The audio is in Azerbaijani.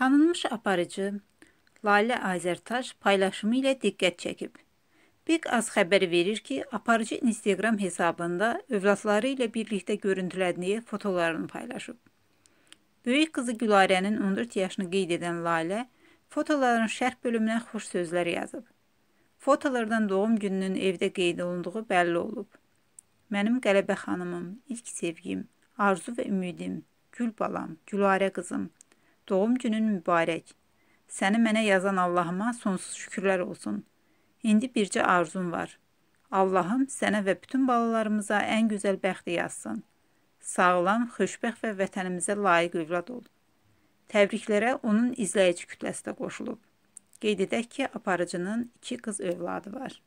Tanınmış aparıcı Lalə Azərtaş paylaşımı ilə diqqət çəkib. Big Az xəbər verir ki, aparıcı Instagram hesabında övladları ilə birlikdə görüntülədiyi fotolarını paylaşıb. Böyük qızı Gülarənin 14 yaşını qeyd edən Lalə fotoların şərh bölümünə xoş sözlər yazıb. Fotolardan doğum gününün evdə qeyd olunduğu bəlli olub. Mənim qələbə xanımım, ilk sevgim, arzu və ümidim, gül balam, Gülarə qızım – Doğum günün mübarək. Səni mənə yazan Allahıma sonsuz şükürlər olsun. İndi bircə arzum var. Allahım sənə və bütün balalarımıza ən gözəl bəxti yazsın. Sağlam, xoşbəxt və vətənimizə layiq övlad ol. Təbriklərə onun izləyici kütləsi də qoşulub. Qeyd edək ki, aparıcının iki qız övladı var.